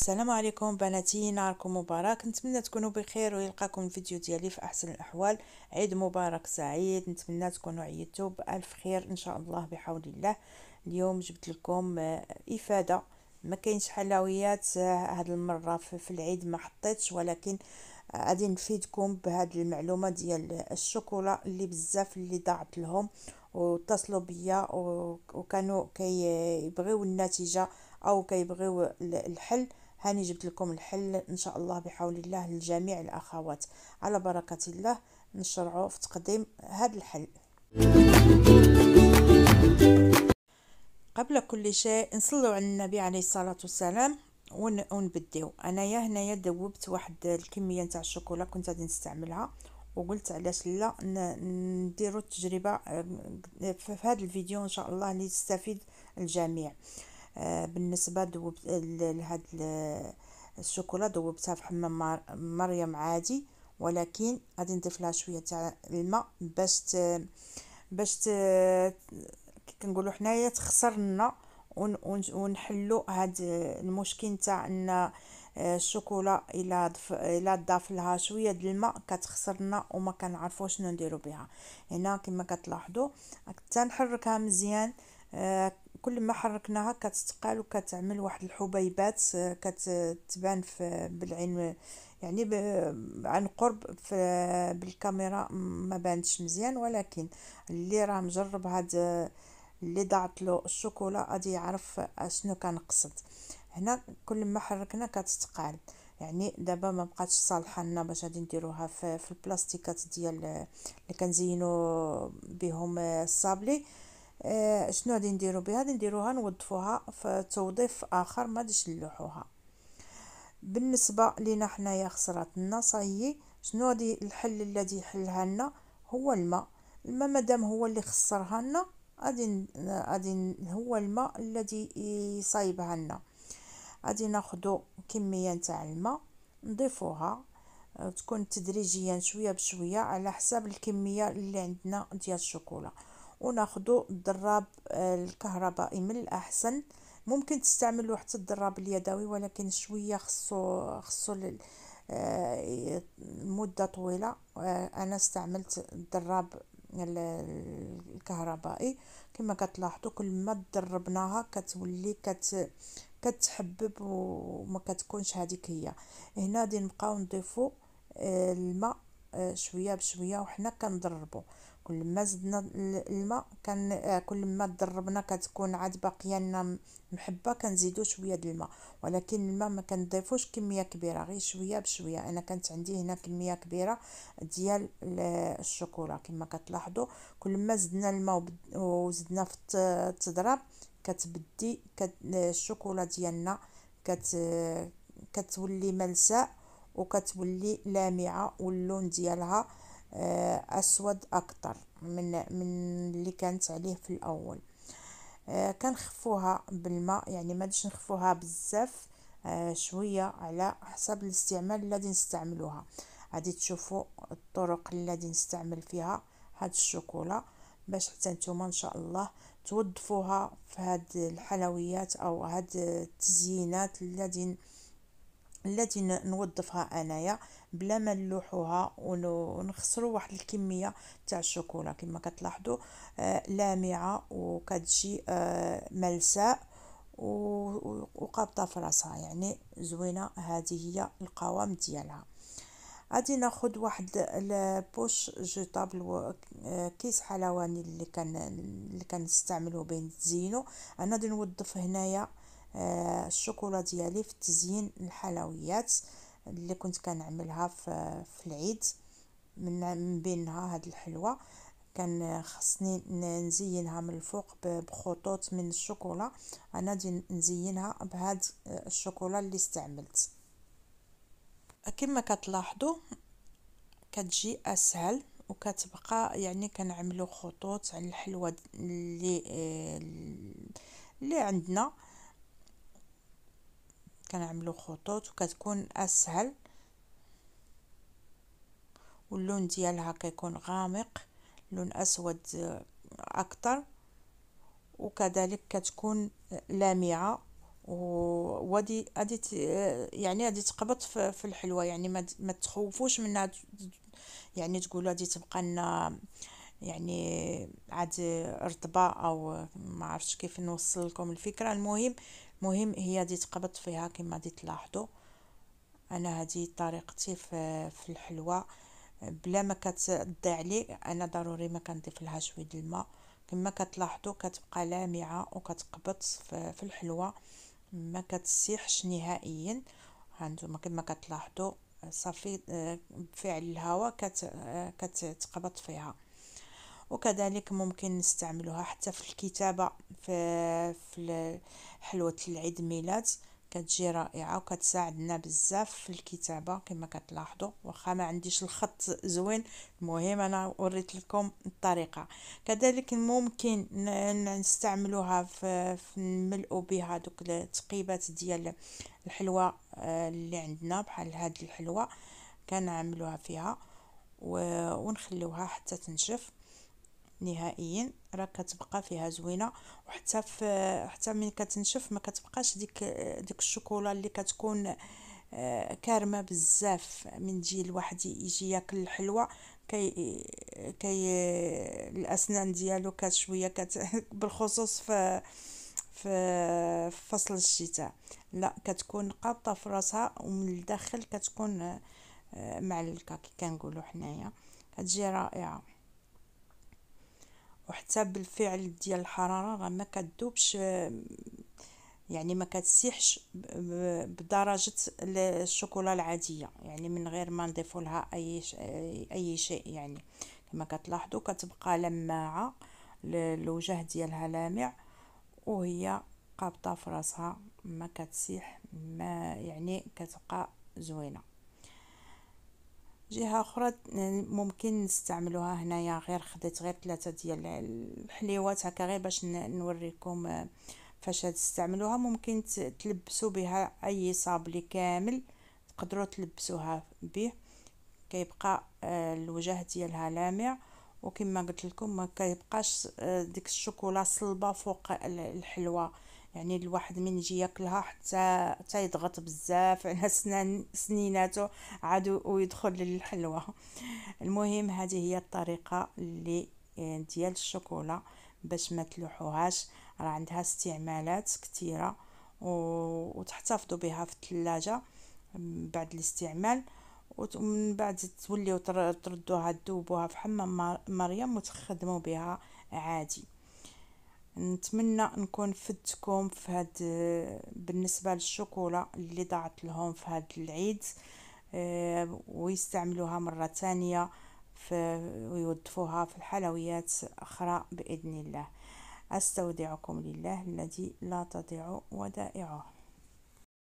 السلام عليكم بناتي نهاركم مبارك نتمنى تكونوا بخير ويلقاكم الفيديو ديالي في احسن الاحوال عيد مبارك سعيد نتمنى تكونوا عيدتوا بالف خير ان شاء الله بحول الله اليوم جبت لكم آه، افاده ما كاينش حلويات هذه آه، المره في العيد ما حطيتش ولكن آه، غادي نفيدكم بهذه المعلومه ديال الشوكولا اللي بزاف اللي ضاعت لهم واتصلوا بيا وكانوا كيبغيو النتيجه او كيبغيو الحل هاني جبت لكم الحل ان شاء الله بحول الله لجميع الاخوات على بركه الله نشرعوا في تقديم هذا الحل قبل كل شيء نصلوا على النبي عليه الصلاه والسلام ونبديو انايا هنايا دوبت واحد الكميه نتاع الشوكولا كنت غادي نستعملها وقلت علاش لا نديروا التجربه في هذا الفيديو ان شاء الله ليستفيد الجميع بالنسبة ذوبت لهاد الشوكولا ذوبتها في حمام مريم عادي ولكن غادي نضيف لها شويه تاع الماء باش ت... باش ت... كي كنقولوا حنايا تخسرنا ون... ونحلوا هاد المشكل تاع ان آه، الشوكولا الا ضف الا ضاف لها شويه د الماء كتخسرنا وما كنعرفوش شنو نديرو بها هنا كما كتلاحظوا تنحركها مزيان آه، كل ما حركناها كتستقال وكتعمل واحد الحبيبات آه، كتبان في بالعين يعني عن قرب في بالكاميرا ما بانتش مزيان ولكن اللي راه مجرب هاد آه، اللي ضعت له الشوكولا غادي يعرف اشنو كنقصد هنا كل ما حركنا كتستقال يعني دابا ما بقاتش صالحه لنا باش غادي نديروها في, في البلاستيكات ديال آه، اللي كنزينو بهم الصابلي آه، شنو غادي نديرو بها غادي نديروها نوظفوها في توظيف اخر ما غاديش نلوحوها بالنسبه لينا حنايا خسراتنا صايي شنو غادي الحل الذي حلها لنا هو الماء الماء مادام هو اللي خسرها لنا غادي غادي هو الماء الذي يصايبها لنا غادي ناخذ كميه نتاع الماء نضيفوها آه، تكون تدريجيا شويه بشويه على حساب الكميه اللي عندنا ديال الشوكولا وناخدو الدراب آه، الكهربائي من الاحسن ممكن تستعملوا حتى الدراب اليدوي ولكن شويه خصو خصو آه، مده طويله آه، انا استعملت الدراب الكهربائي كما كتلاحظوا كل ما دربناها كتولي كت كتحبب وما كتكونش هذيك هي هنا غادي نبقاو نضيفو الماء شويه بشويه وحنا كنضربو كل ما زدنا الماء كان آه، كل ما دربنا كتكون عاد باقيه لنا محبه كنزيدو شويه د الماء ولكن الماء ما كنضيفوش كميه كبيره غير شويه بشويه انا كانت عندي هنا كميه كبيره ديال الشوكولا كما كتلاحظوا كل ما زدنا الماء وزدنا في التضراب كتبدي الشوكولا ديالنا كت كتولي ملساء وكتولي لامعه واللون ديالها آه، اسود اكثر من من اللي كانت عليه في الاول آه، كنخفوها بالماء يعني ما ديش نخفوها بزاف آه، شويه على حسب الاستعمال الذي نستعملوها غادي تشوفوا الطرق الذي نستعمل فيها هاد الشوكولا باش حتى نتوما ان شاء الله توظفوها في هاد الحلويات او هاد التزيينات الذي التي نوظفها انايا بلا ما نلوحوها ونخسروا واحد الكميه تاع الشوكولا كما كتلاحظوا آه، لامعه وكتجي آه، ملساء وقابطه في راسها يعني زوينه هذه هي القوام ديالها غادي ناخذ واحد البوش جيطابل آه، كيس حلواني اللي كان اللي كنستعملو بين تزينو انا غادي نوظف هنايا آه، الشوكولا ديالي في تزيين الحلويات اللي كنت كنعملها في, في العيد من بينها هاد الحلوه كان خصني نزينها من الفوق بخطوط من الشوكولا انا غادي نزينها بهاد آه، الشوكولا اللي استعملت كما كتلاحظوا كتجي اسهل وكتبقى يعني كنعملو خطوط على الحلوه اللي آه، اللي عندنا كنعملو خطوط وكتكون اسهل واللون ديالها كيكون غامق لون اسود اكثر وكذلك كتكون لامعه وادي ادي يعني ادي تقبط في الحلوه يعني ما تخوفوش منها يعني تقولوا ادي تبقى لنا يعني عاد رطبه او ما عرفتش كيف نوصل لكم الفكره المهم مهم هي دي تقبض فيها كما غادي تلاحظوا انا هذه طريقتي في, في الحلوى بلا ما كتضيع لي انا ضروري ما كنضيف لها شويه الماء كما كتلاحظوا كتبقى لامعه وكتقبض في, في الحلوى ما كتسيحش نهائيا هانتوما كما كتلاحظوا صافي بفعل آه، الهواء آه، كتقبض فيها وكذلك ممكن نستعملوها حتى في الكتابة في, في حلوة العيد ميلاد كتجي رائعة وكتساعدنا بزاف في الكتابة كما كتلاحظوا واخا ما عنديش الخط زوين المهم انا وريت لكم الطريقة كذلك ممكن نستعملوها في, في نملؤ بها دوك التقيبات ديال الحلوة آه، اللي عندنا بحال هاد الحلوة كنعملوها فيها ونخلوها حتى تنشف نهائيا راه كتبقى فيها زوينه وحتى في حتى من كتنشف ما كتبقاش ديك ديك الشوكولا اللي كتكون آه، كارمه بزاف من تجي الواحد يجي ياكل الحلوه كي كي الاسنان ديالو كات شويه كت بالخصوص في في فصل الشتاء لا كتكون قابطه في راسها ومن الداخل كتكون آه، معلكه كي كنقولوا حنايا كتجي رائعه وحتى بالفعل ديال الحراره راه ما كتذوبش يعني ما كتسيحش بدرجه الشوكولا العاديه يعني من غير ما نضيفوا لها اي اي شيء يعني كما كتلاحظوا كتبقى لماعه الوجه ديالها لامع وهي قابطه في راسها ما كتسيح ما يعني كتبقى زوينه جهة أخرى يعني ممكن نستعملوها هنايا غير خديت غير ثلاثة ديال الحليوات هكا غير باش نوريكم آه، فاش تستعملوها ممكن تلبسوا بها أي صابلي كامل تقدروا تلبسوها به كيبقى آه، الوجه ديالها لامع وكما قلت لكم ما كيبقاش آه، ديك الشوكولا صلبه فوق الحلوى يعني الواحد من يجي ياكلها حتى حتى يضغط بزاف على سنان سنيناتو عاد ويدخل للحلوى المهم هذه هي الطريقه اللي آه، ديال الشوكولا باش ما تلوحوهاش راه عندها استعمالات كثيره وتحتفظوا بها في الثلاجه بعد الاستعمال ومن بعد توليو تردوها تذوبوها في حمام مريم وتخدموا بها عادي نتمنى نكون فدتكم في هاد بالنسبه للشوكولا اللي ضاعت لهم في هاد العيد آه، ويستعملوها مره ثانيه ويوظفوها في الحلويات اخرى باذن الله استودعكم لله الذي لا تضيع ودائعه